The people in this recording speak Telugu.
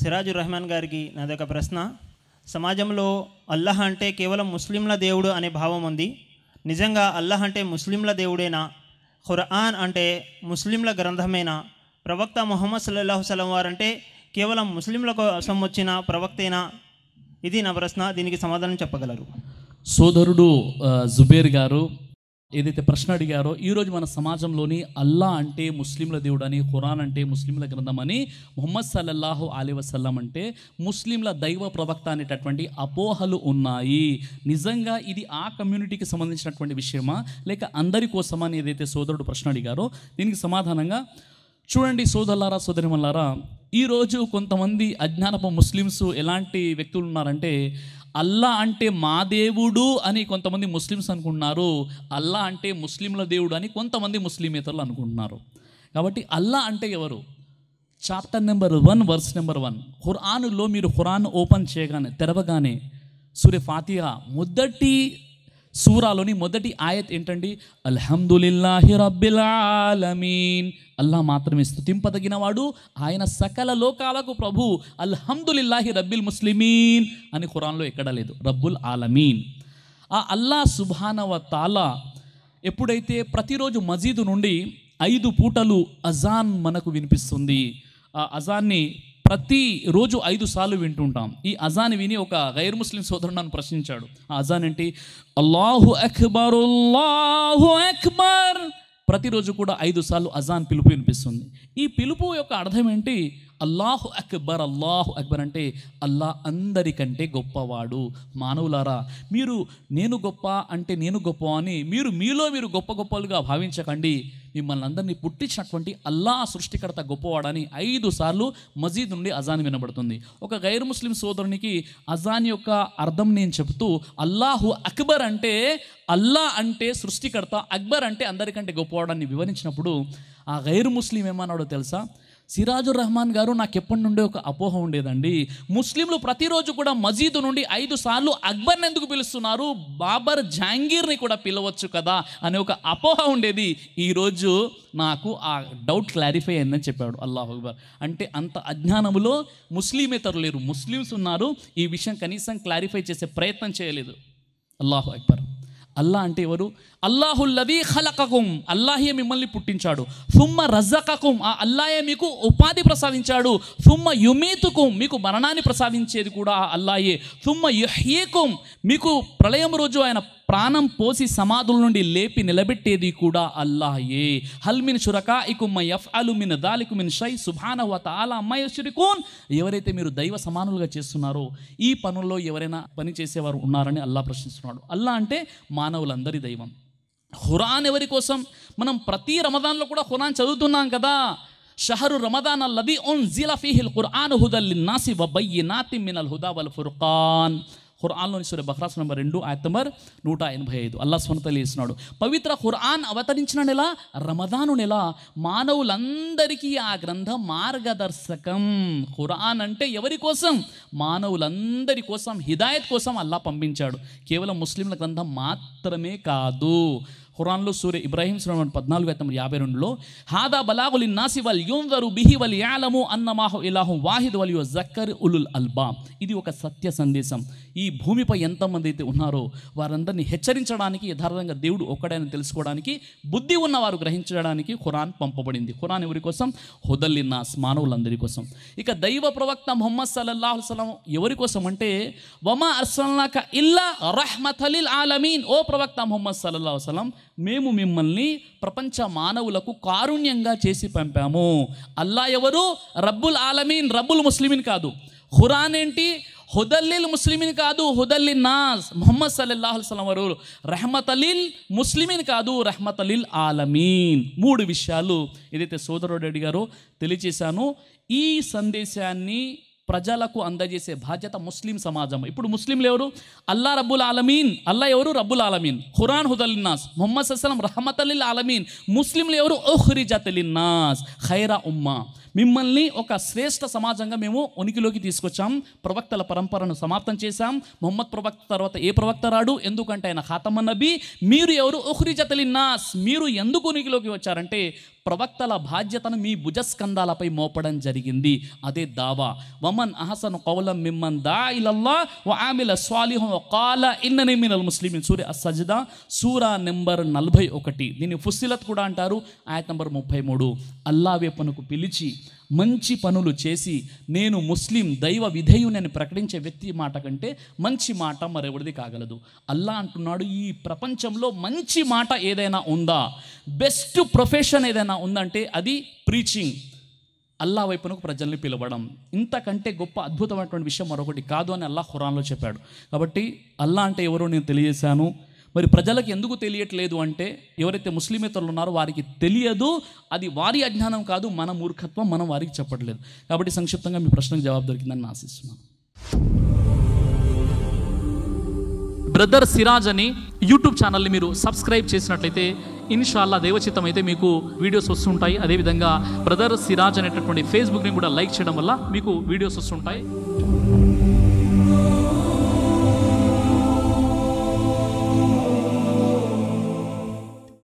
సిరాజు రెహమాన్ గారికి నాది ఒక ప్రశ్న సమాజంలో అల్లాహ్ అంటే కేవలం ముస్లింల దేవుడు అనే భావం ఉంది నిజంగా అల్లాహ్ అంటే ముస్లింల దేవుడేనా ఖురాన్ అంటే ముస్లింల గ్రంథమేనా ప్రవక్త ముహమ్మద్ సల్లల్లాహు సలం వారంటే కేవలం ముస్లింల కోసం వచ్చిన ప్రవక్తేనా ఇది నా ప్రశ్న దీనికి సమాధానం చెప్పగలరు సోదరుడు జుబేర్ గారు ఏదైతే ప్రశ్న అడిగారో ఈరోజు మన సమాజంలోని అల్లా అంటే ముస్లింల దేవుడు అని ఖురాన్ అంటే ముస్లింల గ్రంథం అని ముహమ్మద్ సల్లల్లాహు అలీ వసల్లం అంటే ముస్లింల దైవ ప్రవక్త అనేటటువంటి అపోహలు ఉన్నాయి నిజంగా ఇది ఆ కమ్యూనిటీకి సంబంధించినటువంటి విషయమా లేక అందరి కోసమా అని ఏదైతే సోదరుడు ప్రశ్న అడిగారో దీనికి సమాధానంగా చూడండి సోదరులారా సోదరిమల్లారా ఈరోజు కొంతమంది అజ్ఞానపు ముస్లిమ్స్ ఎలాంటి వ్యక్తులు ఉన్నారంటే అల్లా అంటే మా దేవుడు అని కొంతమంది ముస్లిమ్స్ అనుకుంటున్నారు అల్లా అంటే ముస్లింల దేవుడు అని కొంతమంది ముస్లిమేతరులు అనుకుంటున్నారు కాబట్టి అల్లా అంటే ఎవరు chapter number one verse number one ఖురాన్లో మీరు ఖురాన్ ఓపెన్ చేయగానే తెరవగానే సూర్య ఫాతిహా మొదటి సూరాలోని మొదటి ఆయత్ ఏంటండి అల్హందుల్లాహి రబ్బిల్ ఆలమీన్ అల్లా మాత్రమే స్థుతింపదగినవాడు ఆయన సకల లోకాలకు ప్రభు అల్హందుల్లాహి రబ్బిల్ ముస్లిమీన్ అని ఖురాన్లో ఎక్కడా లేదు రబ్బుల్ ఆలమీన్ ఆ అల్లా సుభానవ తాలా ఎప్పుడైతే ప్రతిరోజు మజీదు నుండి ఐదు పూటలు అజాన్ మనకు వినిపిస్తుంది ఆ అజాన్ని ప్రతి రోజు ఐదు సార్లు వింటుంటాం ఈ అజాన్ విని ఒక గైర్ ముస్లిం సోదరుడు నన్ను ప్రశ్నించాడు ఆ అజాన్ ఏంటి అల్లాహు అక్బర్ అల్లాహు అక్బర్ ప్రతిరోజు కూడా ఐదు సార్లు అజాన్ పిలుపు వినిపిస్తుంది ఈ పిలుపు యొక్క అర్థం ఏంటి అల్లాహు అక్బర్ అల్లాహు అక్బర్ అంటే అల్లా అందరికంటే గొప్పవాడు మానవులారా మీరు నేను గొప్ప అంటే నేను గొప్ప అని మీరు మీలో మీరు గొప్ప గొప్పలుగా భావించకండి మిమ్మల్ని అందరినీ పుట్టించినటువంటి అల్లా సృష్టికర్త గొప్పవాడని ఐదు సార్లు మజీద్ నుండి అజాన్ వినబడుతుంది ఒక గైర్ ముస్లిం సోదరునికి అజాన్ యొక్క అర్థం నేను చెబుతూ అల్లాహు అక్బర్ అంటే అల్లా అంటే సృష్టికర్త అక్బర్ అంటే అందరికంటే గొప్పవాడని వివరించినప్పుడు ఆ గైర్ ముస్లిం ఏమన్నాడో తెలుసా సిరాజు రహమాన్ గారు నాకు ఎప్పటి నుండి ఒక అపోహ ఉండేదండి ముస్లింలు ప్రతిరోజు కూడా మజీదు నుండి ఐదు సార్లు అక్బర్ని ఎందుకు పిలుస్తున్నారు బాబర్ జాంగీర్ని కూడా పిలవచ్చు కదా అనే ఒక అపోహ ఉండేది ఈరోజు నాకు ఆ డౌట్ క్లారిఫై అయిందని చెప్పాడు అల్లాహ్ అక్బర్ అంటే అంత అజ్ఞానంలో ముస్లిమేతరు లేరు ముస్లిమ్స్ ఉన్నారు ఈ విషయం కనీసం క్లారిఫై చేసే ప్రయత్నం చేయలేదు అల్లాహ్ అక్బర్ అల్లా అంటే ఎవరు అల్లాహుల్లది ఖలకకుం అల్లాహే మిమ్మల్ని పుట్టించాడు సుమ్మ రజకకుం ఆ అల్లాయే మీకు ఉపాధి ప్రసాదించాడు సుమ్మ యుమీతుకుం మీకు మరణాన్ని ప్రసాదించేది కూడా ఆ అల్లాయే సుమ్మ యుహ్యేకుం మీకు ప్రళయం రోజు ఆయన ప్రాణం పోసి సమాధుల నుండి లేపి నిలబెట్టేది కూడా అల్లాహే హల్మిన్ షురకా ఇకుమ్మ ఎఫ్ అలుమిన్ దాలికుమిన్ షై సుభాన వత అలా అమ్మాయి షురికోన్ ఎవరైతే మీరు దైవ సమానులుగా చేస్తున్నారో ఈ పనుల్లో ఎవరైనా పని చేసేవారు ఉన్నారని అల్లా ప్రశ్నిస్తున్నాడు అల్లా అంటే మానవులందరి దైవం హురాన్ ఎవరి కోసం మనం ప్రతి రమదాన్లో కూడా హురాన్ చదువుతున్నాం కదా షహరు రమదాన్ అల్లది ఓన్ జిలా ఫీహిల్ ఖుర్ఆన్ హుదల్ నాసి వబయ్యి నాతి మినల్ హుదా వల్ ఫుర్ఖాన్ ఖురాన్లోని సూర్య బహ్రాస్ నంబర్ రెండు ఆయన నంబర్ నూట ఎనభై ఐదు అల్లా స్వంత చేస్తున్నాడు పవిత్ర ఖురాన్ అవతరించిన నెల రమదాను నెల మానవులందరికీ ఆ గ్రంథం మార్గదర్శకం ఖురాన్ అంటే ఎవరి కోసం మానవులందరి కోసం హిదాయత్ కోసం అల్లా పంపించాడు కేవలం ముస్లింల గ్రంథం మాత్రమే కాదు ఖురాన్లో సూర్య ఇబ్రాహీం శ్రమణ పద్నాలుగు వేల యాభై రెండులో హాదా బలాగులి నాసి వల్ వరు బిహి వల్ యాలము అన్నమాహు ఇలాహు వాహిద్ వల్ యో జక్కర్ ఉలుల్ అల్బా ఇది ఒక సత్య సందేశం ఈ భూమిపై ఎంతమంది అయితే ఉన్నారో వారందరినీ హెచ్చరించడానికి యథార్థంగా దేవుడు ఒక్కడైన తెలుసుకోవడానికి బుద్ధి ఉన్నవారు గ్రహించడానికి ఖురాన్ పంపబడింది ఖురాన్ ఎవరి కోసం నాస్ మానవులందరి కోసం ఇక దైవ ప్రవక్త మొహమ్మద్ సల్లల్లాహు సలం ఎవరి కోసం అంటే వమా అర్సల్లాక ఇల్లా అలీల్ ఆలమీన్ ఓ ప్రవక్త మొహమ్మద్ సల్లల్లాహు సలం మేము మిమ్మల్ని ప్రపంచ మానవులకు కారుణ్యంగా చేసి పంపాము అల్లా ఎవరు రబ్బుల్ ఆలమీన్ రబ్బుల్ ముస్లిమిన్ కాదు హురాన్ ఏంటి హుదల్లిల్ ముస్లిమిన్ కాదు హుదల్లి నాజ్ మొహమ్మద్ సల్లల్లాహు సలం వారు రెహమత్ అలీల్ ముస్లిమిన్ కాదు రెహమత్ అలీల్ ఆలమీన్ మూడు విషయాలు ఏదైతే సోదరుడు అడిగారో తెలియచేశాను ఈ సందేశాన్ని ప్రజలకు అందజేసే బాధ్యత ముస్లిం సమాజం ఇప్పుడు ముస్లింలు ఎవరు అల్లా రబ్బుల్ ఆలమీన్ అల్లా ఎవరు రబ్బుల్ ఆలమీన్ హురాన్ హుదలిన్నాస్ మొహమ్మద్ అస్సలం రహమతలిల్ ఆలమీన్ ముస్లింలు ఎవరు ఓహ్రిజతలిన్నాస్ ఖైరా ఉమ్మా మిమ్మల్ని ఒక శ్రేష్ఠ సమాజంగా మేము ఉనికిలోకి తీసుకొచ్చాం ప్రవక్తల పరంపరను సమాప్తం చేశాం మొహమ్మద్ ప్రవక్త తర్వాత ఏ ప్రవక్త రాడు ఎందుకంటే ఆయన హాతమ్మ నబీ మీరు ఎవరు ఉహ్రిజతలిన్నాస్ మీరు ఎందుకు ఉనికిలోకి వచ్చారంటే ప్రవక్తల బాధ్యతను మీ భుజస్కందాలపై మోపడం జరిగింది అదే దావా వమన్ అహసన్ కౌలం మిమ్మన్ దా ఇలల్లా వ ఆమిల స్వాలిహం కాల ఇన్నని మినల్ ముస్లిం సూర్య సజదా సూరా నెంబర్ నలభై ఒకటి దీన్ని ఫుస్సిలత్ కూడా అంటారు ఆయత నెంబర్ ముప్పై మూడు అల్లా వేపనకు పిలిచి మంచి పనులు చేసి నేను ముస్లిం దైవ విధేయునని ప్రకటించే వ్యక్తి మాట కంటే మంచి మాట మరెవరిది కాగలదు అల్లా అంటున్నాడు ఈ ప్రపంచంలో మంచి మాట ఏదైనా ఉందా బెస్ట్ ప్రొఫెషన్ ఏదైనా ఉందంటే అది ప్రీచింగ్ అల్లా వైపునకు ప్రజల్ని పిలవడం ఇంతకంటే గొప్ప అద్భుతమైనటువంటి విషయం మరొకటి కాదు అని అల్లా ఖురాన్లో చెప్పాడు కాబట్టి అల్లా అంటే ఎవరో నేను తెలియజేశాను మరి ప్రజలకు ఎందుకు తెలియట్లేదు అంటే ఎవరైతే ముస్లిమేతరులు ఉన్నారో వారికి తెలియదు అది వారి అజ్ఞానం కాదు మన మూర్ఖత్వం మనం వారికి చెప్పట్లేదు కాబట్టి సంక్షిప్తంగా మీ ప్రశ్నకు జవాబు దొరికిందని ఆశిస్తున్నాను బ్రదర్ సిరాజ్ అని యూట్యూబ్ ఛానల్ని మీరు సబ్స్క్రైబ్ చేసినట్లయితే ఇన్షాల్లా దేవచిత్తం అయితే మీకు వీడియోస్ వస్తుంటాయి అదేవిధంగా బ్రదర్ సిరాజ్ అనేటటువంటి ఫేస్బుక్ని కూడా లైక్ చేయడం వల్ల మీకు వీడియోస్ వస్తుంటాయి